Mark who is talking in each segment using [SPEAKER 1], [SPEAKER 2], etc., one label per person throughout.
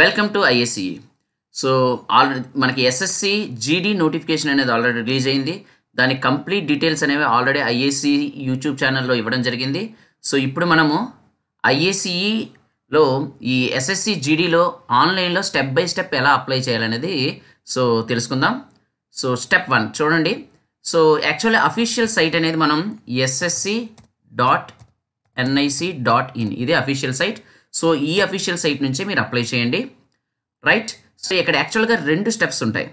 [SPEAKER 1] Welcome to ISE so already మనకి SSC GD notification అనేది already release అయింది దాని కంప్లీట్ డీటెయిల్స్ అనేవి ఆల్రెడీ ఐఏసీ యూట్యూబ్ ఛానల్లో ఇవ్వడం జరిగింది సో ఇప్పుడు మనము ఐఏసీఈలో e ఈ ఎస్ఎస్సి జీడీలో ఆన్లైన్లో స్టెప్ బై స్టెప్ ఎలా అప్లై చేయాలనేది సో తెలుసుకుందాం సో స్టెప్ వన్ చూడండి సో యాక్చువల్లీ అఫీషియల్ సైట్ అనేది మనం SSC dot NIC dot in ఇది అఫీషియల్ సైట్ సో ఈ అఫీషియల్ సైట్ నుంచే మీరు అప్లై చేయండి రైట్ సో ఇక్కడ యాక్చువల్గా రెండు స్టెప్స్ ఉంటాయి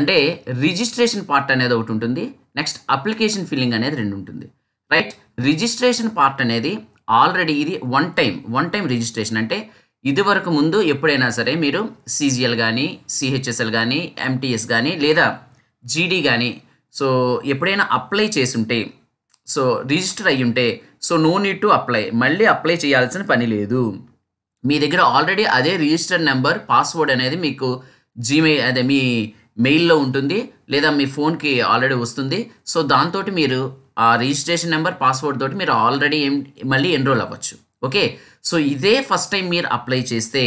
[SPEAKER 1] అంటే రిజిస్ట్రేషన్ పార్ట్ అనేది ఒకటి ఉంటుంది నెక్స్ట్ అప్లికేషన్ ఫిల్లింగ్ అనేది రెండు ఉంటుంది రైట్ రిజిస్ట్రేషన్ పార్ట్ అనేది ఆల్రెడీ ఇది one time one time registration అంటే ఇదివరకు ముందు ఎప్పుడైనా సరే మీరు సీజీఎల్ కానీ సిహెచ్ఎస్ఎల్ కానీ ఎంటీఎస్ కానీ లేదా జీడీ కానీ సో ఎప్పుడైనా అప్లై చేసుంటే సో రిజిస్టర్ అయ్యి ఉంటే so no need to apply మళ్ళీ అప్లై చేయాల్సిన పని లేదు మీ దగ్గర ఆల్రెడీ అదే రిజిస్టర్డ్ నెంబర్ పాస్వర్డ్ అనేది మీకు జీమెయిల్ అదే మీ మెయిల్లో ఉంటుంది లేదా మీ ఫోన్కి ఆల్రెడీ వస్తుంది సో దాంతో మీరు ఆ రిజిస్ట్రేషన్ నెంబర్ పాస్వర్డ్ తోటి మీరు ఆల్రెడీ ఏం మళ్ళీ ఎన్రోల్ అవ్వచ్చు ఓకే సో ఇదే ఫస్ట్ టైం మీరు అప్లై చేస్తే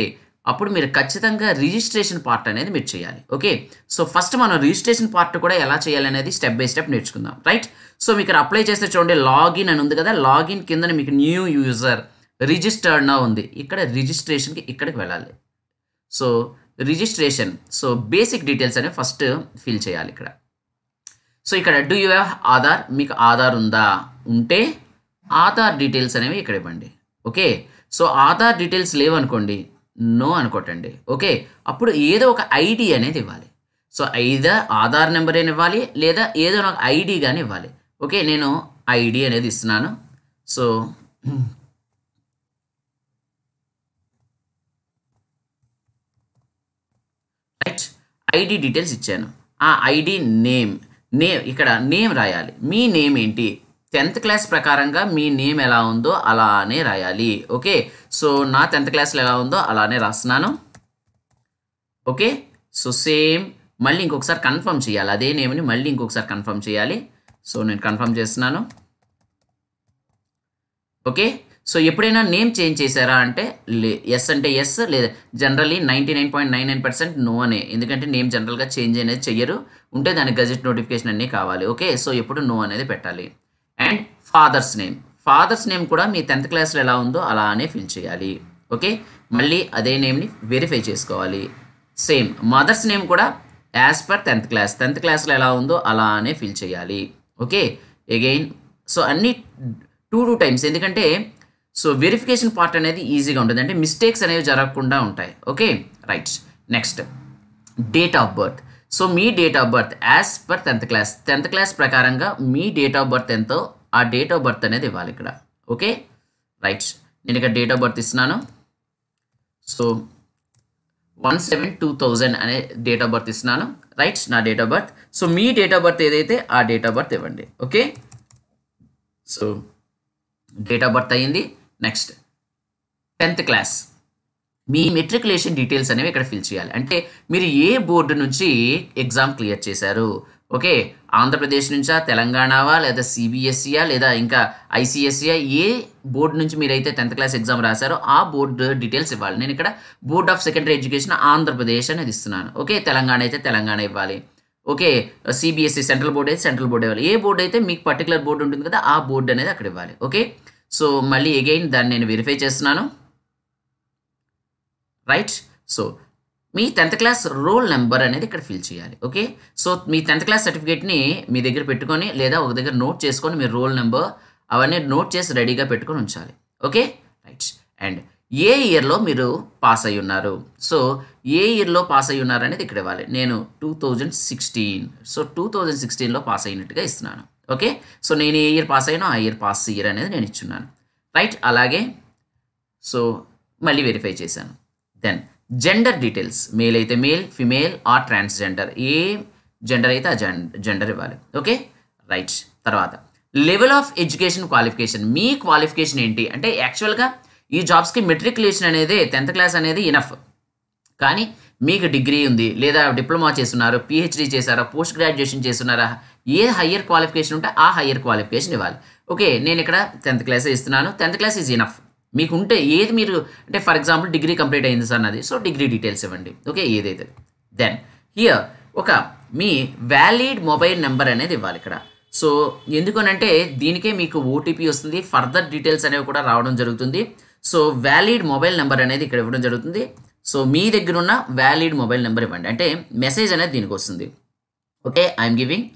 [SPEAKER 1] అప్పుడు మీరు ఖచ్చితంగా రిజిస్ట్రేషన్ పార్ట్ అనేది మీరు చేయాలి ఓకే సో ఫస్ట్ మనం రిజిస్ట్రేషన్ పార్ట్ కూడా ఎలా చేయాలనేది స్టెప్ బై స్టెప్ నేర్చుకుందాం రైట్ సో మీకు అప్లై చేస్తే చూడండి లాగిన్ అని ఉంది కదా లాగిన్ కింద మీకు న్యూ యూజర్ రిజిస్టర్డ్ నా ఉంది ఇక్కడ రిజిస్ట్రేషన్కి ఇక్కడికి వెళ్ళాలి so registration so basic details అనేవి ఫస్ట్ ఫిల్ చేయాలి ఇక్కడ సో ఇక్కడ డూ యూ హ్యావ్ ఆధార్ మీకు ఆధార్ ఉందా ఉంటే ఆధార్ డీటెయిల్స్ అనేవి ఇక్కడ ఇవ్వండి ఓకే సో ఆధార్ డీటెయిల్స్ లేవనుకోండి నో అనుకోటండి ఓకే అప్పుడు ఏదో ఒక ఐడి అనేది ఇవ్వాలి సో ఐదర్ ఆధార్ నెంబర్ అని ఇవ్వాలి లేదా ఏదో నాకు ఐడి కానీ ఇవ్వాలి ఓకే నేను ఐడి అనేది ఇస్తున్నాను సో ఐడి డీటెయిల్స్ ఇచ్చాను ఆ ఐడి నేమ్ నేమ్ ఇక్కడ నేమ్ రాయాలి మీ నేమ్ ఏంటి టెన్త్ క్లాస్ ప్రకారంగా మీ నేమ్ ఎలా ఉందో అలానే రాయాలి ఓకే సో నా టెన్త్ క్లాస్లో ఎలా ఉందో అలానే రాస్తున్నాను ఓకే సో సేమ్ మళ్ళీ ఇంకొకసారి కన్ఫర్మ్ చేయాలి అదే నేమ్ని మళ్ళీ ఇంకొకసారి కన్ఫర్మ్ చేయాలి సో నేను కన్ఫర్మ్ చేస్తున్నాను ఓకే సో ఎప్పుడైనా నేమ్ చేంజ్ చేశారా అంటే లే ఎస్ అంటే ఎస్ లేదా generally ninety nine point nine nine percent no అనే ఎందుకంటే నేమ్ జనరల్గా చేంజ్ అనేది చెయ్యరు ఉంటే దాని గజెట్ నోటిఫికేషన్ అన్నీ కావాలి ఓకే సో ఎప్పుడు నో అనేది పెట్టాలి and father's name father's name కూడా మీ టెన్త్ క్లాస్లో ఎలా ఉందో అలానే ఫిల్ చేయాలి ఓకే మళ్ళీ అదే నేమ్ని వెరిఫై చేసుకోవాలి సేమ్ మదర్స్ నేమ్ కూడా as per tenth class tenth క్లాస్లో ఎలా ఉందో అలానే ఫిల్ చేయాలి ఓకే ఎగైన్ సో అన్నీ టూ టూ టైమ్స్ ఎందుకంటే సో వెరిఫికేషన్ పార్ట్ అనేది ఈజీగా ఉంటుంది అంటే మిస్టేక్స్ అనేవి జరగకుండా ఉంటాయి okay rights next date of birth so మీ date of birth as per tenth class tenth class ప్రకారంగా మీ డేట్ ఆఫ్ బర్త్ ఎంతో ఆ డేట్ ఆఫ్ బర్త్ అనేది ఇవ్వాలి ఇక్కడ ఓకే రైట్స్ నేను ఇక్కడ డేట్ ఆఫ్ బర్త్ ఇస్తున్నాను so one seven two thousand అనే డేట్ ఆఫ్ బర్త్ ఇస్తున్నాను రైట్స్ నా డేట్ ఆఫ్ బర్త్ సో మీ డేట్ ఆఫ్ బర్త్ ఏదైతే ఆ డేట్ ఆఫ్ బర్త్ ఇవ్వండి okay so date of birth అయ్యింది నెక్స్ట్ టెన్త్ క్లాస్ మీ మెట్రికులేషన్ డీటెయిల్స్ అనేవి ఇక్కడ ఫిల్ చేయాలి అంటే మీరు ఏ బోర్డు నుంచి ఎగ్జామ్ క్లియర్ చేశారు ఓకే ఆంధ్రప్రదేశ్ నుంచా తెలంగాణవా లేదా సిబిఎస్ఈయా e లేదా ఇంకా ఐసీఎస్ఈయా e ఏ బోర్డు నుంచి మీరైతే టెన్త్ క్లాస్ ఎగ్జామ్ రాశారో ఆ బోర్డు డీటెయిల్స్ ఇవ్వాలి నేను ఇక్కడ board of secondary education Andhra Pradesh అనేది ఇస్తున్నాను ఓకే తెలంగాణ అయితే తెలంగాణ ఇవ్వాలి ఓకే సిబిఎస్ఈ సెంట్రల్ బోర్డు అయితే సెంట్రల్ బోర్డు ఇవ్వాలి ఏ బోర్డు అయితే మీకు పర్టికులర్ బోర్డు ఉంటుంది కదా ఆ బోర్డు అనేది అక్కడ ఇవ్వాలి ఓకే సో మళ్ళీ అగైన్ దాన్ని నేను వెరిఫై చేస్తున్నాను రైట్ సో మీ టెన్త్ క్లాస్ రోల్ నెంబర్ అనేది ఇక్కడ ఫిల్ చేయాలి ఓకే సో మీ టెన్త్ క్లాస్ సర్టిఫికేట్ని మీ దగ్గర పెట్టుకొని లేదా ఒక దగ్గర నోట్ చేసుకొని మీ రోల్ నెంబర్ అవన్నీ నోట్ చేసి రెడీగా పెట్టుకొని ఉంచాలి ఓకే రైట్ అండ్ ఏ ఇయర్లో మీరు పాస్ అయి ఉన్నారు సో ఏ ఇయర్లో పాస్ అయి ఉన్నారు అనేది ఇక్కడ ఇవ్వాలి నేను two thousand sixteen so two thousand సిక్స్టీన్లో పాస్ అయినట్టుగా ఇస్తున్నాను ఓకే సో నేను ఏ ఇయర్ పాస్ అయినా ఆ ఇయర్ పాస్ ఇయర్ అనేది నేను ఇచ్చున్నాను రైట్ అలాగే సో మళ్ళీ వెరిఫై చేశాను దెన్ జెండర్ డీటెయిల్స్ మేల్ అయితే మేల్ ఫిమేల్ ఆర్ ట్రాన్స్జెండర్ ఏ జెండర్ అయితే ఆ జెండర్ ఇవ్వాలి ఓకే రైట్ తర్వాత లెవెల్ ఆఫ్ ఎడ్యుకేషన్ క్వాలిఫికేషన్ మీ క్వాలిఫికేషన్ ఏంటి అంటే యాక్చువల్గా ఈ జాబ్స్కి మెట్రికులేషన్ అనేది టెన్త్ క్లాస్ అనేది ఇనఫ్ కానీ మీకు డిగ్రీ ఉంది లేదా డిప్లొమా చేస్తున్నారు పిహెచ్డి చేశారా పోస్ట్ గ్రాడ్యుయేషన్ చేస్తున్నారా ఏ హయ్యర్ క్వాలిఫికేషన్ ఉంటే ఆ హయ్యర్ క్వాలిఫికేషన్ ఇవ్వాలి ఓకే నేను ఇక్కడ టెన్త్ క్లాస్ ఇస్తున్నాను టెన్త్ క్లాస్ ఈజ్ ఇనఫ్ మీకు ఉంటే ఏది మీరు అంటే ఫర్ ఎగ్జాంపుల్ డిగ్రీ కంప్లీట్ అయింది సార్ అన్నది సో డిగ్రీ డీటెయిల్స్ ఇవ్వండి ఓకే ఏదైతే దెన్ హియర్ ఒక మీ వ్యాలిడ్ మొబైల్ నెంబర్ అనేది ఇవ్వాలి ఇక్కడ సో ఎందుకనంటే దీనికే మీకు ఓటీపీ వస్తుంది ఫర్దర్ డీటెయిల్స్ అనేవి కూడా రావడం జరుగుతుంది సో వ్యాలిడ్ మొబైల్ నెంబర్ అనేది ఇక్కడ ఇవ్వడం జరుగుతుంది సో మీ దగ్గర ఉన్న వ్యాలిడ్ మొబైల్ నెంబర్ ఇవ్వండి అంటే మెసేజ్ అనేది దీనికి వస్తుంది okay I'm giving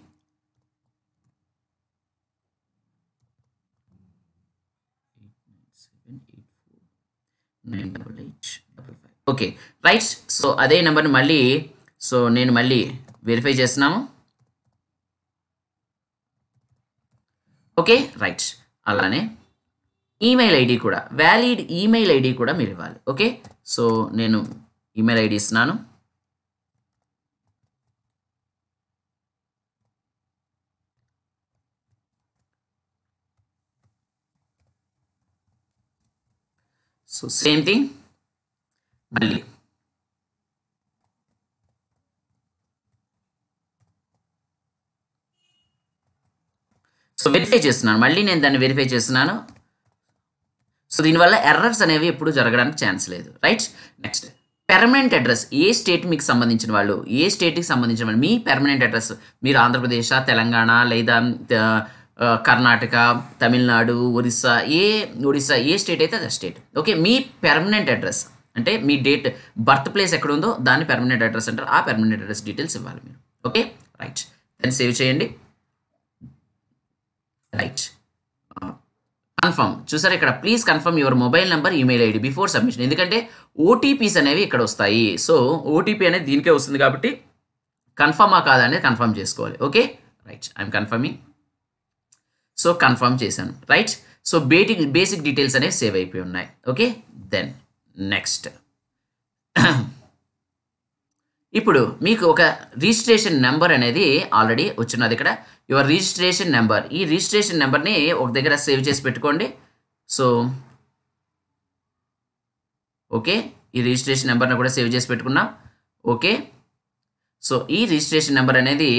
[SPEAKER 1] nine double eight double five okay right so అదే నెంబర్ని మళ్ళీ సో నేను మళ్ళీ వెరిఫై చేస్తున్నాము ఓకే రైట్ అలానే ఈమెయిల్ ఐడి కూడా వ్యాలిడ్ ఈమెయిల్ ఐడి కూడా మీరు ఇవ్వాలి ఓకే సో నేను ఈమెయిల్ ఐడి ఇస్తున్నాను సో సేమ్ థింగ్ మళ్ళీ సో వెరిఫై చేస్తున్నాను మళ్ళీ నేను దాన్ని వెరిఫై చేస్తున్నాను సో దీనివల్ల ఎర్రర్స్ అనేవి ఎప్పుడు జరగడానికి ఛాన్స్ లేదు రైట్ నెక్స్ట్ పెర్మనెంట్ అడ్రస్ ఏ స్టేట్ మీకు సంబంధించిన వాళ్ళు ఏ స్టేట్కి సంబంధించిన వాళ్ళు మీ పెర్మనెంట్ అడ్రస్ మీరు ఆంధ్రప్రదేశ్ తెలంగాణ లేదా కర్ణాటక తమిళనాడు ఒరిస్సా ఏ ఒడిస్సా ఏ స్టేట్ అయితే అది స్టేట్ ఓకే మీ పెర్మనెంట్ అడ్రస్ అంటే మీ డేట్ బర్త్ ప్లేస్ ఎక్కడ ఉందో దాన్ని పెర్మనెంట్ అడ్రస్ అంటారు ఆ పెర్మనెంట్ అడ్రస్ డీటెయిల్స్ ఇవ్వాలి మీరు ఓకే రైట్ దాన్ని సేవ్ చేయండి రైట్ కన్ఫర్మ్ చూసారు ఇక్కడ please confirm your mobile number email ID before submission ఎందుకంటే ఓటీపీస్ అనేవి ఇక్కడ వస్తాయి సో ఓటీపీ అనేది దీనికే వస్తుంది కాబట్టి కన్ఫర్మా కాదా అనేది కన్ఫర్మ్ చేసుకోవాలి okay right I'm confirming so confirm చేశాను రైట్ సో బేటిక్ బేసిక్ డీటెయిల్స్ అనేవి సేవ్ అయిపోయి ఉన్నాయి ఓకే దెన్ నెక్స్ట్ ఇప్పుడు మీకు ఒక రిజిస్ట్రేషన్ నెంబర్ అనేది ఆల్రెడీ వచ్చినది ఇక్కడ యువర్ రిజిస్ట్రేషన్ నెంబర్ ఈ రిజిస్ట్రేషన్ నెంబర్ని ఒక దగ్గర సేవ్ చేసి పెట్టుకోండి సో ఓకే ఈ రిజిస్ట్రేషన్ నెంబర్ని కూడా సేవ్ చేసి పెట్టుకున్నాం ఓకే సో ఈ రిజిస్ట్రేషన్ నెంబర్ అనేది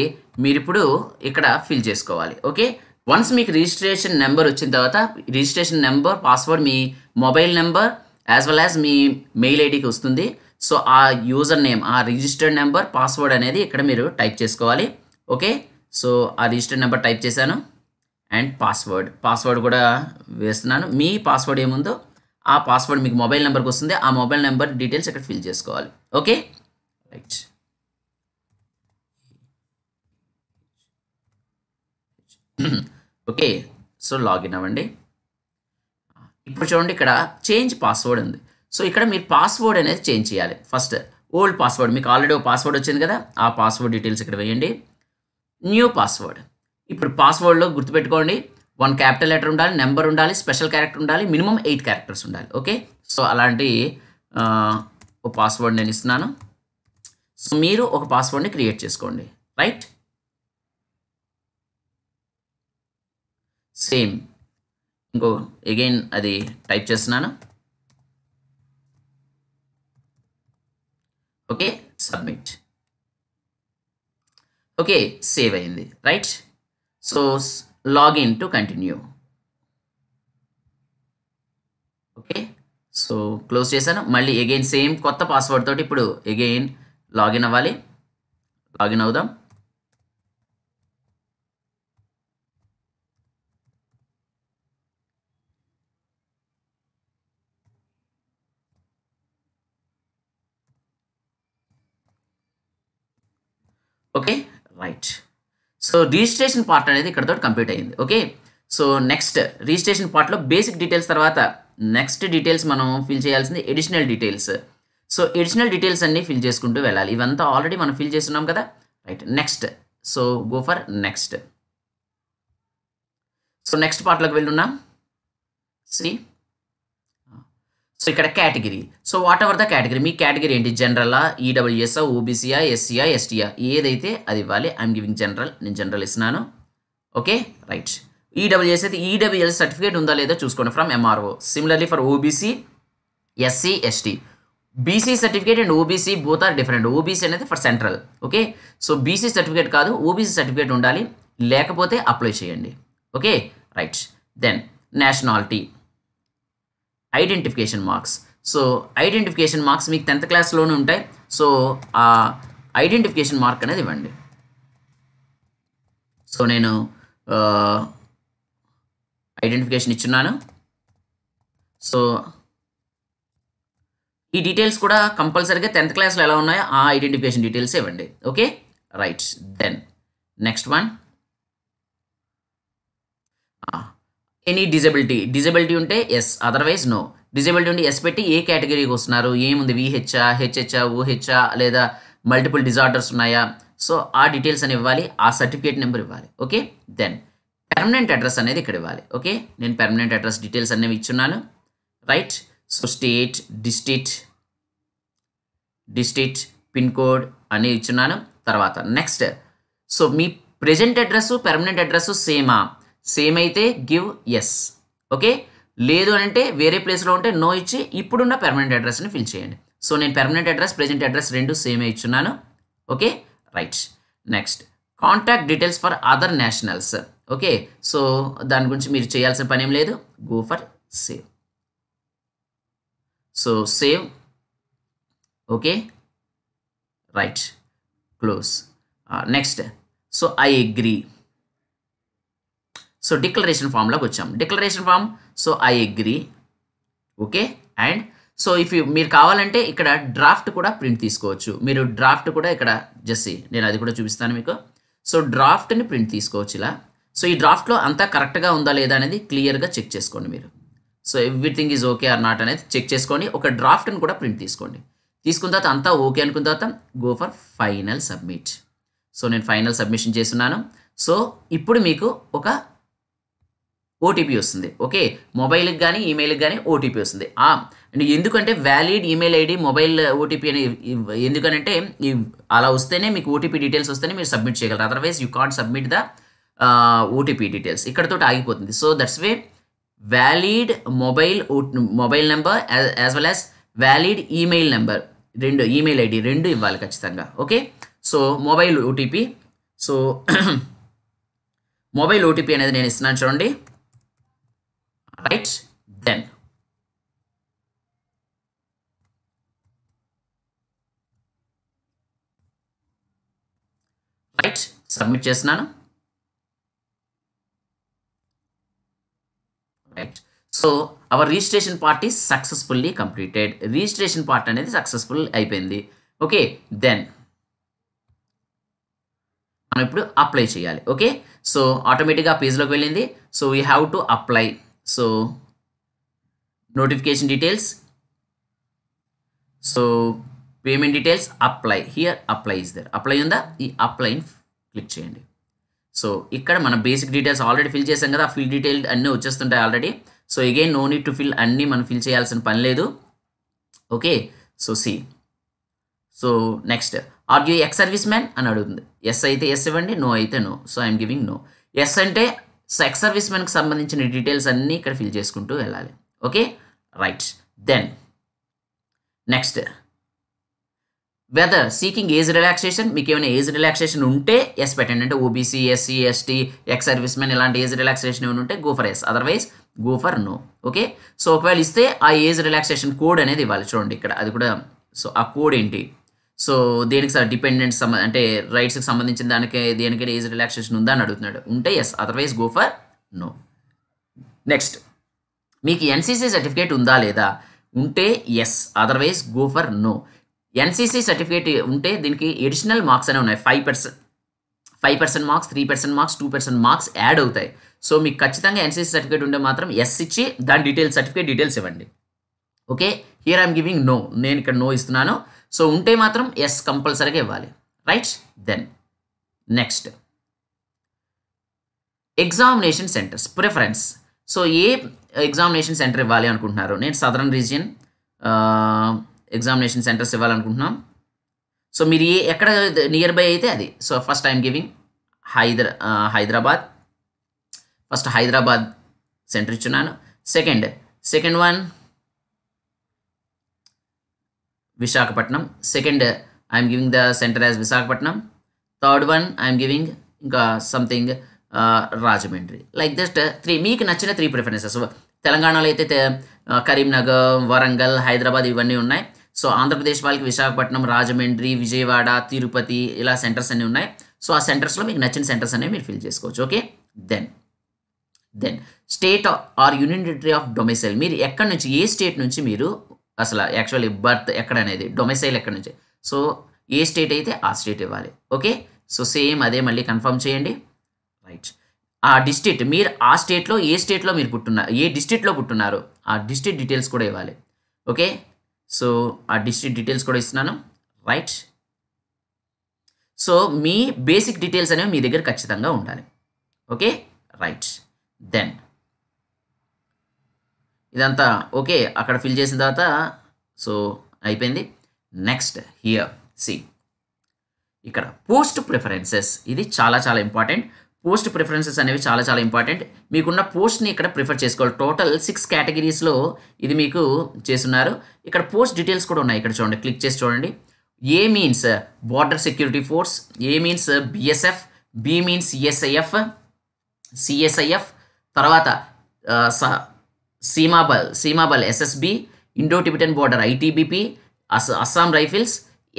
[SPEAKER 1] మీరు ఇప్పుడు ఇక్కడ ఫిల్ చేసుకోవాలి ఓకే వన్స్ మీకు రిజిస్ట్రేషన్ నెంబర్ వచ్చిన తర్వాత రిజిస్ట్రేషన్ నెంబర్ పాస్వర్డ్ మీ mobile number as well as మీ మెయిల్ ఐడికి వస్తుంది సో ఆ యూజర్ నేమ్ ఆ రిజిస్టర్డ్ నెంబర్ పాస్వర్డ్ అనేది ఇక్కడ మీరు టైప్ చేసుకోవాలి ఓకే సో ఆ రిజిస్టర్డ్ నెంబర్ టైప్ చేశాను అండ్ పాస్వర్డ్ పాస్వర్డ్ కూడా వేస్తున్నాను మీ పాస్వర్డ్ ఏముందో ఆ పాస్వర్డ్ మీకు మొబైల్ నెంబర్కి వస్తుంది ఆ మొబైల్ నెంబర్ డీటెయిల్స్ ఇక్కడ ఫిల్ చేసుకోవాలి okay right okay so login అవ్వండి ఇప్పుడు చూడండి ఇక్కడ చేంజ్ పాస్వర్డ్ ఉంది సో ఇక్కడ మీరు పాస్వర్డ్ అనేది చేంజ్ చేయాలి ఫస్ట్ ఓల్డ్ పాస్వర్డ్ మీకు ఆల్రెడీ పాస్వర్డ్ వచ్చింది కదా ఆ పాస్వర్డ్ డీటెయిల్స్ ఇక్కడ వేయండి న్యూ పాస్వర్డ్ ఇప్పుడు పాస్వర్డ్లో గుర్తుపెట్టుకోండి వన్ క్యాపిటల్ లెటర్ ఉండాలి నెంబర్ ఉండాలి స్పెషల్ క్యారెక్టర్ ఉండాలి మినిమం ఎయిట్ క్యారెక్టర్స్ ఉండాలి ఓకే సో అలాంటి పాస్వర్డ్ నేను ఇస్తున్నాను సో మీరు ఒక పాస్వర్డ్ని క్రియేట్ చేసుకోండి రైట్ సేమ్ ఇంకో అగైన్ అది టైప్ చేస్తున్నాను ఓకే సబ్మిట్ ఓకే సేవ్ అయింది right so login to continue okay so close చేశాను మళ్ళీ అగైన్ సేమ్ కొత్త పాస్వర్డ్ తోటి ఇప్పుడు అగైన్ లాగిన్ అవ్వాలి లాగిన్ అవుదాం okay right so registration part అనేది ఇక్కడతో కంప్లీట్ అయ్యింది ఓకే సో నెక్స్ట్ రిజిస్ట్రేషన్ పార్ట్లో బేసిక్ డీటెయిల్స్ తర్వాత నెక్స్ట్ డీటెయిల్స్ మనం ఫిల్ చేయాల్సింది additional details so additional details అన్నీ ఫిల్ చేసుకుంటూ వెళ్ళాలి ఇవంతా ఆల్రెడీ మనం ఫిల్ చేస్తున్నాం కదా right next so go for next so next పార్ట్లోకి వెళ్ళున్నాం సి సో ఇక్కడ category so whatever the category మీ కేటగిరీ ఏంటి జనరలా ఈడబ్ల్యూఎస్ఆ ఓబీసీఆ ఎస్సీఆ ఎస్టీఆ ఏదైతే అది ఇవ్వాలి ఐఎమ్ గివింగ్ జనరల్ నేను జనరల్ ఇస్తున్నాను ఓకే రైట్ ఈడబ్ల్యూఎస్ అయితే ఈడబ్ల్యూఎల్ e సర్టిఫికేట్ ఉందా లేదా చూసుకోండి from MRO similarly for OBC SC ST BC certificate and OBC both are different OBC అనేది for central okay so BC certificate కాదు ఓబీసీ సర్టిఫికేట్ ఉండాలి లేకపోతే అప్లై చేయండి okay right then nationality identification marks so identification marks మీకు tenth క్లాస్లోనే ఉంటాయి so ఆ identification mark అనేది ఇవ్వండి సో నేను ఐడెంటిఫికేషన్ ఇచ్చున్నాను సో ఈ డీటెయిల్స్ కూడా కంపల్సరీగా టెన్త్ క్లాస్లో ఎలా ఉన్నాయో ఆ ఐడెంటిఫికేషన్ డీటెయిల్స్ ఇవ్వండి okay right then next one any disability disability ఉంటే ఎస్ అదర్వైజ్ నో డిజబిలిటీ ఉంటే ఎస్ పెట్టి ఏ కేటగిరీకి వస్తున్నారు ఏముంది విహెచ్ఆ హెచ్హెచ్ఆ ఓహెచ్ఆ లేదా మల్టిపుల్ డిజార్డర్స్ ఉన్నాయా సో ఆ డీటెయిల్స్ అని ఇవ్వాలి ఆ సర్టిఫికేట్ నెంబర్ ఇవ్వాలి ఓకే దెన్ పెర్మనెంట్ అడ్రస్ అనేది ఇక్కడ ఇవ్వాలి ఓకే నేను పెర్మనెంట్ అడ్రస్ డీటెయిల్స్ అనేవి ఇచ్చున్నాను right so state district district pin code అనేవి ఇచ్చున్నాను తర్వాత నెక్స్ట్ సో మీ ప్రజెంట్ అడ్రస్ పెర్మనెంట్ అడ్రస్ సేమా సేమ్ అయితే గివ్ ఎస్ ఓకే లేదు అంటే వేరే ప్లేస్లో ఉంటే నో ఇచ్చి ఇప్పుడున్న పెర్మనెంట్ అడ్రస్ని ఫిల్ చేయండి సో నేను పెర్మనెంట్ అడ్రస్ ప్రజెంట్ అడ్రస్ రెండు సేమ్ ఇచ్చున్నాను okay right next contact details for other nationals okay so దాని గురించి మీరు చేయాల్సిన పని ఏం లేదు go for save so save okay right close next so I agree so declaration ఫామ్లోకి వచ్చాం declaration form so I agree okay and so if మీరు కావాలంటే ఇక్కడ డ్రాఫ్ట్ కూడా ప్రింట్ తీసుకోవచ్చు మీరు డ్రాఫ్ట్ కూడా ఇక్కడ జస్ట్ నేను అది కూడా చూపిస్తాను మీకు సో డ్రాఫ్ట్ని ప్రింట్ తీసుకోవచ్చు ఇలా సో ఈ డ్రాఫ్ట్లో అంతా కరెక్ట్గా ఉందా లేదా అనేది క్లియర్గా చెక్ చేసుకోండి మీరు so everything is okay or not అనేది చెక్ చేసుకోండి ఒక డ్రాఫ్ట్ని కూడా ప్రింట్ తీసుకోండి తీసుకున్న తర్వాత అంతా ఓకే అనుకున్న తర్వాత go for final submit so నేను ఫైనల్ సబ్మిషన్ చేస్తున్నాను సో ఇప్పుడు మీకు ఒక ఓటీపీ వస్తుంది ఓకే మొబైల్కి కానీ ఈమెయిల్కి కానీ ఓటీపీ వస్తుంది అండ్ ఎందుకంటే valid email ID mobile OTP అని ఎందుకనంటే ఈ అలా వస్తేనే మీకు ఓటీపీ డీటెయిల్స్ వస్తేనే మీరు సబ్మిట్ చేయగలరు otherwise you can't submit the OTP details ఇక్కడతో ఆగిపోతుంది so that's way valid mobile mobile number as well as valid email number రెండు ఈమెయిల్ ఐడి రెండు ఇవ్వాలి ఖచ్చితంగా okay so mobile OTP so mobile OTP అనేది నేను ఇస్తున్నాను చూడండి right then. రైట్ సబ్మిట్ చేస్తున్నాను right so our registration part is successfully completed registration part అనేది సక్సెస్ఫుల్ అయిపోయింది ఓకే దెన్ మనం ఇప్పుడు అప్లై చేయాలి ఓకే సో ఆటోమేటిక్గా పేజ్లోకి వెళ్ళింది so you have to apply so notification details so payment details apply here apply is there apply ఉందా ఈ అప్లైని click చేయండి సో ఇక్కడ మన బేసిక్ డీటెయిల్స్ ఆల్రెడీ ఫిల్ చేసాం కదా ఫిల్ డీటెయిల్ అన్నీ వచ్చేస్తుంటాయి already so again no need to fill అన్నీ మనం ఫిల్ చేయాల్సిన పని లేదు okay so see so next are you ex service man అని అడుగుతుంది ఎస్ అయితే ఎస్ ఇవ్వండి నో అయితే no so I'm giving no yes అంటే సో ఎక్స్ సర్వీస్ మెన్కి సంబంధించిన డీటెయిల్స్ అన్నీ ఇక్కడ ఫిల్ చేసుకుంటూ వెళ్ళాలి okay right then next whether seeking age relaxation మీకు ఏమైనా ఏజ్ రిలాక్సేషన్ ఉంటే ఎస్ పెట్టండి అంటే OBC SC ST ex service men ఇలాంటి ఏజ్ రిలాక్సేషన్ ఏమైనా ఉంటే go for yes otherwise go for no okay so ఒకవేళ ఇస్తే ఆ ఏజ్ రిలాక్సేషన్ కోడ్ అనేది ఇవ్వాలి చూడండి ఇక్కడ అది కూడా సో ఆ కోడ్ ఏంటి సో దేనికి సార్ డిపెండెంట్ సంబ అంటే రైట్స్కి సంబంధించిన దానికి దేనికైనా ఏజ్ రిలాక్సేషన్ ఉందా అని అడుగుతున్నాడు ఉంటే yes otherwise go for no next మీకు ఎన్సీసీ సర్టిఫికేట్ ఉందా లేదా ఉంటే yes otherwise go for no NCC certificate ఉంటే దీనికి ఎడిషనల్ మార్క్స్ అనే ఉన్నాయి five percent five percent marks three percent marks two percent marks add అవుతాయి సో మీకు ఖచ్చితంగా ఎన్సీసీ సర్టిఫికేట్ ఉంటే మాత్రం ఎస్ ఇచ్చి దాని డీటెయిల్స్ సర్టిఫికేట్ డీటెయిల్స్ ఇవ్వండి okay here I'm giving no నేను ఇక్కడ నో ఇస్తున్నాను సో ఉంటే మాత్రం ఎస్ కంపల్సరీగా ఇవ్వాలి right then next examination centres preference so ఏ ఎగ్జామినేషన్ సెంటర్ ఇవ్వాలి అనుకుంటున్నారు నేను సదరన్ రీజియన్ ఎగ్జామినేషన్ సెంటర్స్ ఇవ్వాలనుకుంటున్నాం సో మీరు ఏ ఎక్కడ నియర్ బై అయితే అది సో ఫస్ట్ టైం గివింగ్ హైదరా హైదరాబాద్ ఫస్ట్ హైదరాబాద్ సెంటర్ ఇచ్చున్నాను second second one Visakhapatnam second I'm giving the centre as Visakhapatnam third one I'm giving ఇంకా something uh, Rajahmundry like just three మీకు నచ్చిన త్రీ ప్రిఫరెన్సెస్ తెలంగాణలో అయితే uh, కరీంనగర్ వరంగల్ హైదరాబాద్ ఇవన్నీ ఉన్నాయి సో ఆంధ్రప్రదేశ్ వాళ్ళకి విశాఖపట్నం రాజమండ్రి విజయవాడ తిరుపతి ఇలా సెంటర్స్ అన్నీ ఉన్నాయి సో ఆ సెంటర్స్లో మీకు నచ్చిన సెంటర్స్ అనేవి మీరు ఫిల్ చేసుకోవచ్చు okay then then state or union territory of domicile మీరు ఎక్కడి నుంచి ఏ స్టేట్ నుంచి మీరు అసలు యాక్చువల్లీ బర్త్ ఎక్కడ అనేది డొమెసైల్ ఎక్కడ నుంచి సో ఏ స్టేట్ అయితే ఆ స్టేట్ ఇవ్వాలి ఓకే సో సేమ్ అదే మళ్ళీ కన్ఫర్మ్ చేయండి రైట్ ఆ డిస్ట్రిక్ట్ మీరు ఆ స్టేట్లో ఏ స్టేట్లో మీరు పుట్టున్నారు ఏ డిస్ట్రిక్ట్లో పుట్టున్నారు ఆ డిస్ట్రిక్ట్ డీటెయిల్స్ కూడా ఇవ్వాలి ఓకే సో ఆ డిస్ట్రిక్ట్ డీటెయిల్స్ కూడా ఇస్తున్నాను రైట్ సో మీ బేసిక్ డీటెయిల్స్ అనేవి మీ దగ్గర ఖచ్చితంగా ఉండాలి ఓకే రైట్ దెన్ ఇదంతా ఓకే అక్కడ ఫిల్ చేసిన తర్వాత సో అయిపోయింది నెక్స్ట్ హియర్ సి ఇక్కడ పోస్ట్ ప్రిఫరెన్సెస్ ఇది చాలా చాలా ఇంపార్టెంట్ పోస్ట్ ప్రిఫరెన్సెస్ అనేవి చాలా చాలా ఇంపార్టెంట్ మీకున్న పోస్ట్ని ఇక్కడ ప్రిఫర్ చేసుకోవాలి టోటల్ సిక్స్ కేటగిరీస్లో ఇది మీకు చేస్తున్నారు ఇక్కడ పోస్ట్ డీటెయిల్స్ కూడా ఉన్నాయి ఇక్కడ చూడండి క్లిక్ చేసి చూడండి ఏ మీన్స్ బార్డర్ సెక్యూరిటీ ఫోర్స్ ఏ మీన్స్ బిఎస్ఎఫ్ బి మీన్స్ సిఎస్ఐఎఫ్ సిఎస్ఐఎఫ్ తర్వాత Seema Bal Seema Bal SSB Indo Tibetan border ITBP అస్ అస్సాం రైఫిల్స్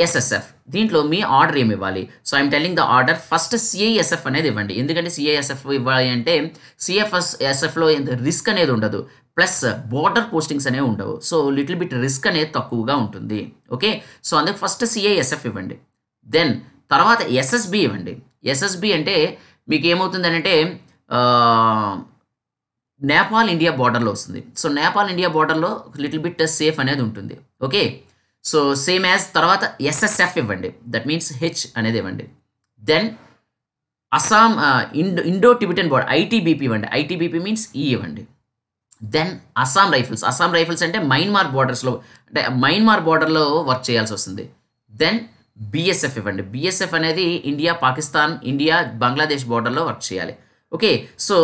[SPEAKER 1] ఎస్ఎస్ఎఫ్ దీంట్లో మీ ఆర్డర్ ఏమి ఇవ్వాలి so I'm telling the order first CISF అనేది ఇవ్వండి ఎందుకంటే సిఐఎస్ఎఫ్ ఇవ్వాలి అంటే సిఎఫ్ఎస్ ఎస్ఎఫ్లో ఎంత రిస్క్ అనేది ఉండదు ప్లస్ బోర్డర్ పోస్టింగ్స్ అనేవి ఉండవు సో లిటిల్ బిట్ రిస్క్ అనేది తక్కువగా ఉంటుంది ఓకే సో అందుకు ఫస్ట్ సిఐఎస్ఎఫ్ ఇవ్వండి దెన్ తర్వాత ఎస్ఎస్బి ఇవ్వండి ఎస్ఎస్బి అంటే మీకు ఏమవుతుంది అంటే నేపాల్ ఇండియా బార్డర్లో వస్తుంది సో నేపాల్ ఇండియా బార్డర్లో లిటిల్ బిట్ సేఫ్ అనేది ఉంటుంది ఓకే సో సేమ్ యాజ్ తర్వాత ఎస్ఎస్ఎఫ్ ఇవ్వండి దట్ మీన్స్ హెచ్ అనేది ఇవ్వండి then Assam Indo Indo Tibetan border ITBP ఇవ్వండి ఐటీబీపీ మీన్స్ ఈ ఇవ్వండి then Assam rifles Assam rifles అంటే మైన్మార్ బార్డర్స్లో అంటే మైన్మార్ బార్డర్లో వర్క్ చేయాల్సి వస్తుంది దెన్ బిఎస్ఎఫ్ ఇవ్వండి బీఎస్ఎఫ్ అనేది ఇండియా పాకిస్తాన్ ఇండియా బంగ్లాదేశ్ బార్డర్లో వర్క్ చేయాలి ఓకే సో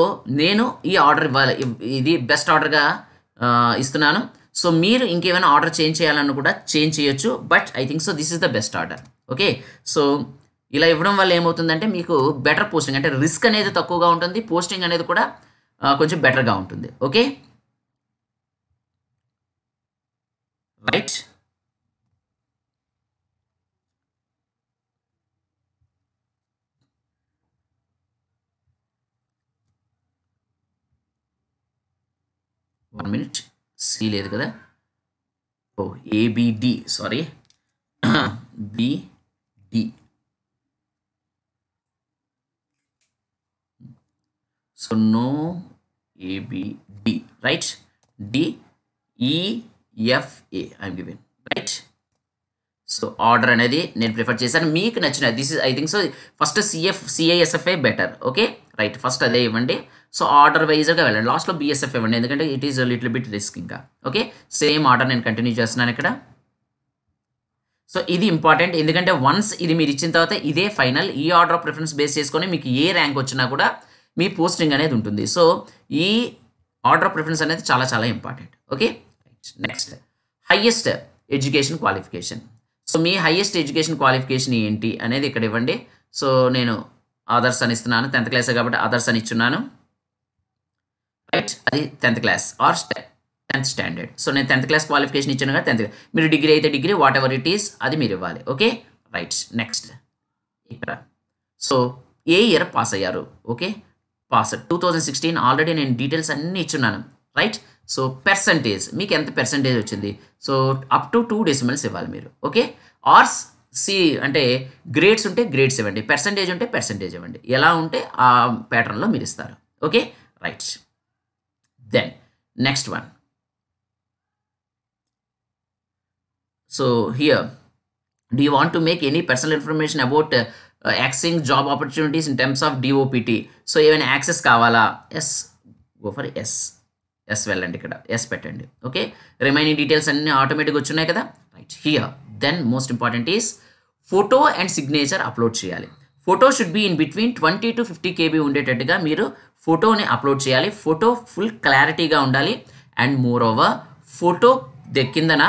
[SPEAKER 1] నేను ఈ ఆర్డర్ ఇవ్వాలి ఇది బెస్ట్ ఆర్డర్గా ఇస్తున్నాను సో మీరు ఇంకేమైనా ఆర్డర్ చేంజ్ చేయాలన్నా కూడా చేంజ్ చేయొచ్చు but I think so this is the best order okay so ఇలా ఇవ్వడం వల్ల ఏమవుతుందంటే మీకు బెటర్ పోస్టింగ్ అంటే రిస్క్ అనేది తక్కువగా ఉంటుంది పోస్టింగ్ అనేది కూడా కొంచెం బెటర్గా ఉంటుంది okay right one minute see లేదు కదా oh ABD sorry BD so no ABD right DEFA I'm given right so order అనేది నేను ప్రిఫర్ చేశాను మీకు నచ్చిన this is I think so first CF CISFA better okay right first అదే ఇవ్వండి so order వైజ్గా వెళ్ళండి లాస్ట్లో బీఎస్ఎఫ్ ఇవ్వండి ఎందుకంటే it is little bit risk ఇంకా ఓకే సేమ్ ఆర్డర్ నేను కంటిన్యూ చేస్తున్నాను ఇక్కడ సో ఇది ఇంపార్టెంట్ ఎందుకంటే వన్స్ ఇది మీరు ఇచ్చిన తర్వాత ఇదే ఫైనల్ ఈ ఆర్డర్ ఆఫ్ ప్రిఫరెన్స్ బేస్ చేసుకొని మీకు ఏ ర్యాంక్ వచ్చినా కూడా మీ పోస్టింగ్ అనేది ఉంటుంది సో ఈ ఆర్డర్ ఆఫ్ ప్రిఫరెన్స్ అనేది చాలా చాలా important okay next highest education qualification so మీ హయ్యెస్ట్ ఎడ్యుకేషన్ క్వాలిఫికేషన్ ఏంటి అనేది ఇక్కడ ఇవ్వండి సో నేను అదర్స్ అని ఇస్తున్నాను టెన్త్ క్లాస్ కాబట్టి అదర్స్ అని ఇచ్చున్నాను అది tenth class or tenth standard so నేను టెన్త్ క్లాస్ క్వాలిఫికేషన్ ఇచ్చాను కదా టెన్త్ మీరు డిగ్రీ అయితే degree whatever it is అది మీరు ఇవ్వాలి ఓకే రైట్ నెక్స్ట్ ఇక్కడ సో ఏ ఇయర్ పాస్ అయ్యారు okay pass two thousand sixteen already నేను డీటెయిల్స్ అన్నీ ఇచ్చున్నాను రైట్ సో పెర్సంటేజ్ మీకు ఎంత పెర్సంటేజ్ వచ్చింది so up to two decimals ఇవ్వాలి మీరు ఓకే ఆర్స్ సి అంటే గ్రేడ్స్ ఉంటే గ్రేడ్స్ ఇవ్వండి పెర్సంటేజ్ ఉంటే పెర్సంటేజ్ ఇవ్వండి ఎలా ఉంటే ఆ ప్యాటర్న్లో మీరు ఇస్తారు okay right then next one so here do you want to make any personal information about uh, uh, accessing job opportunities in terms of dopt so ఏమైనా యాక్సెస్ కావాలా yes go for yes yes వెళ్ళండి ఇక్కడ yes పెట్టండి okay remaining details అన్నీ ఆటోమేటిక్గా వచ్చున్నాయి కదా right here then most important is photo and signature upload చేయాలి photo should be in between twenty to fifty KB ఉండేటట్టుగా మీరు ఫోటోని అప్లోడ్ చేయాలి ఫోటో ఫుల్ క్లారిటీగా ఉండాలి అండ్ మోర్ ఓవర్ ఫోటో కిందన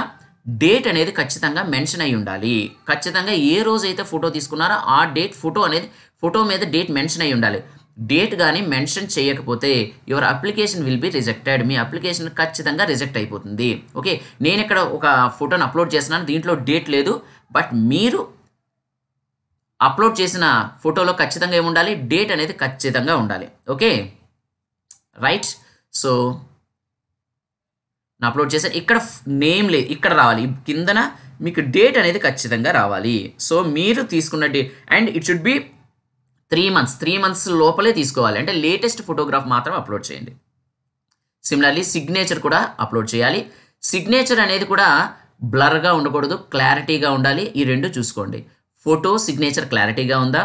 [SPEAKER 1] డేట్ అనేది ఖచ్చితంగా మెన్షన్ అయి ఉండాలి ఖచ్చితంగా ఏ రోజైతే ఫోటో తీసుకున్నారో ఆ డేట్ ఫోటో అనేది ఫోటో మీద డేట్ మెన్షన్ అయి ఉండాలి డేట్ కానీ మెన్షన్ చేయకపోతే your application will be rejected మీ అప్లికేషన్ ఖచ్చితంగా రిజెక్ట్ అయిపోతుంది ఓకే నేను ఇక్కడ ఒక ఫోటోని అప్లోడ్ చేస్తున్నాను దీంట్లో డేట్ లేదు బట్ మీరు అప్లోడ్ చేసిన ఫోటోలో ఖచ్చితంగా ఏముండాలి డేట్ అనేది ఖచ్చితంగా ఉండాలి ఓకే రైట్ సో నేను అప్లోడ్ చేసే ఇక్కడ నేమ్ లేదు ఇక్కడ రావాలి కిందన మీకు డేట్ అనేది ఖచ్చితంగా రావాలి సో మీరు తీసుకున్న date and it should be three months three months లోపలే తీసుకోవాలి అంటే లేటెస్ట్ ఫోటోగ్రాఫ్ మాత్రం అప్లోడ్ చేయండి సిమిలర్లీ సిగ్నేచర్ కూడా అప్లోడ్ చేయాలి సిగ్నేచర్ అనేది కూడా బ్లర్గా ఉండకూడదు క్లారిటీగా ఉండాలి ఈ రెండు చూసుకోండి ఫోటో సిగ్నేచర్ క్లారిటీగా ఉందా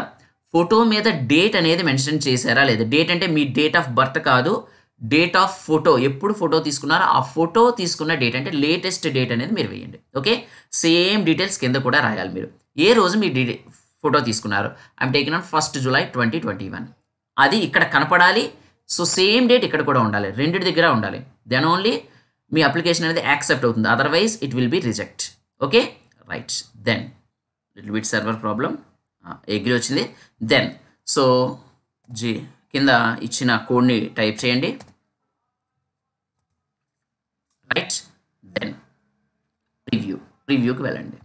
[SPEAKER 1] ఫోటో మీద డేట్ అనేది మెన్షన్ చేశారా లేదా డేట్ అంటే మీ డేట్ ఆఫ్ బర్త్ కాదు డేట్ ఆఫ్ ఫోటో ఎప్పుడు ఫోటో తీసుకున్నారో ఆ ఫోటో తీసుకున్న డేట్ అంటే లేటెస్ట్ డేట్ అనేది మీరు వేయండి ఓకే సేమ్ డీటెయిల్స్ కింద కూడా రాయాలి మీరు ఏ రోజు మీ డీ ఫోటో తీసుకున్నారు I'm taking on first July twenty twenty one అది ఇక్కడ కనపడాలి సో సేమ్ డేట్ ఇక్కడ కూడా ఉండాలి రెండు దగ్గర ఉండాలి దెన్ ఓన్లీ మీ అప్లికేషన్ అనేది యాక్సెప్ట్ అవుతుంది otherwise it will be reject okay right then little bit server problem ఎగ్రీ వచ్చింది దెన్ సో జీ కింద ఇచ్చిన కోడ్ని టైప్ చేయండి రైట్ దెన్ ప్రివ్యూ ప్రివ్యూకి వెళ్ళండి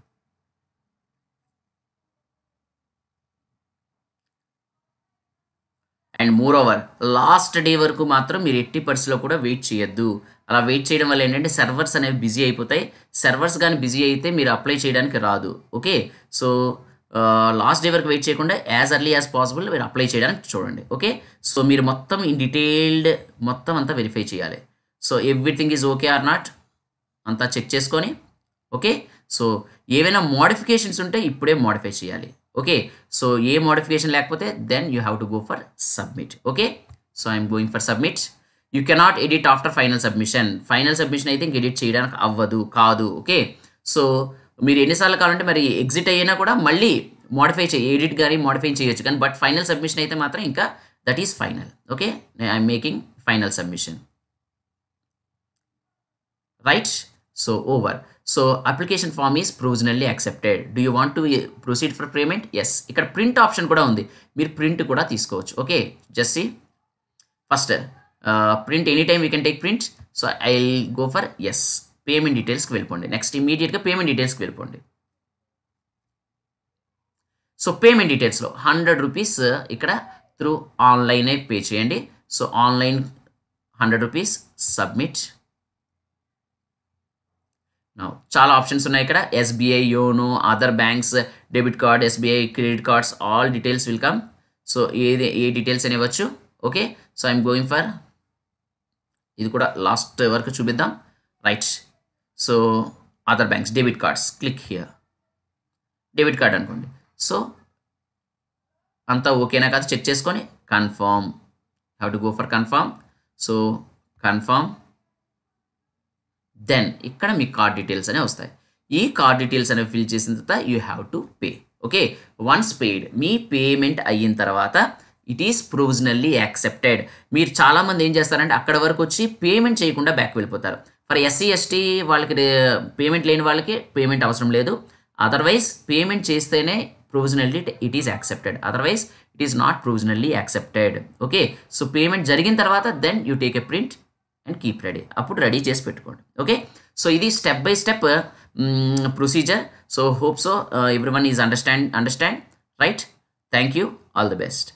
[SPEAKER 1] and more over last day వరకు మాత్రం మీరు ఎట్టి పరిస్థితిలో కూడా వెయిట్ చేయొద్దు అలా వెయిట్ చేయడం వల్ల ఏంటంటే సర్వర్స్ అనేవి బిజీ అయిపోతాయి సర్వర్స్ కానీ బిజీ అయితే మీరు అప్లై చేయడానికి రాదు ఓకే సో లాస్ట్ డే వరకు వెయిట్ చేయకుండా యాజ్ అర్లీ యాజ్ పాసిబుల్ మీరు అప్లై చేయడానికి చూడండి ఓకే సో మీరు మొత్తం ఇన్ డీటెయిల్డ్ మొత్తం అంతా వెరిఫై చేయాలి so everything is okay or not అంతా చెక్ చేసుకొని ఓకే సో ఏవైనా మోడిఫికేషన్స్ ఉంటే ఇప్పుడే మోడిఫై చేయాలి ఓకే సో ఏ మోడిఫికేషన్ లేకపోతే then you have to go for submit okay so I'm going for submit you cannot edit after final submission final submission అయితే ఇంక ఎడిట్ చేయడానికి అవ్వదు కాదు ఓకే సో మీరు ఎన్నిసార్లు కావాలంటే మరి ఎగ్జిట్ అయినా కూడా మళ్ళీ మోడిఫై చేయ ఎడిట్ కానీ మోడిఫై చేయొచ్చు కానీ బట్ ఫైనల్ సబ్మిషన్ అయితే మాత్రం ఇంకా that is final okay I'm making final submission right so over so application form is provisionally accepted do you want to proceed for payment yes ఇక్కడ print option కూడా ఉంది మీరు print కూడా తీసుకోవచ్చు okay just first print uh, any anytime you can take print so i'll go for yes payment డీటెయిల్స్కి వెళ్ళిపోండి next ఇమీడియట్గా payment డీటెయిల్స్కి వెళ్ళిపోండి సో పేమెంట్ డీటెయిల్స్లో హండ్రెడ్ రూపీస్ ఇక్కడ త్రూ ఆన్లైనే పే చేయండి so online hundred rupees submit చాలా ఆప్షన్స్ ఉన్నాయి ఇక్కడ SBI YONO other banks debit card SBI credit cards all details will come so ఏది ఏ డీటెయిల్స్ అనేవచ్చు okay so I'm going for ఇది కూడా లాస్ట్ వరకు చూపిద్దాం right so other banks debit cards click here debit card అనుకోండి సో అంతా ఓకేనా కాదు చెక్ చేసుకొని confirm how to go for confirm so confirm then ఇక్కడ మీ కార్డ్ డీటెయిల్స్ అనేవి వస్తాయి ఈ కార్డ్ డీటెయిల్స్ అనేవి ఫిల్ చేసిన తర్వాత you have to pay okay once paid మీ పేమెంట్ అయిన తర్వాత ఇట్ ఈస్ ప్రొవిజనల్లీ యాక్సెప్టెడ్ మీరు చాలామంది ఏం చేస్తారంటే అక్కడ వరకు వచ్చి పేమెంట్ చేయకుండా బ్యాక్ వెళ్ళిపోతారు ఫర్ ఎస్సీ ఎస్టీ వాళ్ళకి పేమెంట్ uh, లేని వాళ్ళకి పేమెంట్ అవసరం లేదు అదర్వైజ్ పేమెంట్ చేస్తేనే provisionally it is accepted otherwise it is not provisionally accepted okay so payment జరిగిన తర్వాత then you take a print and keep ready అప్పుడు రెడీ చేసి పెట్టుకోండి ఓకే సో ఇది step by step procedure so hope so everyone is understand understand right thank you all the best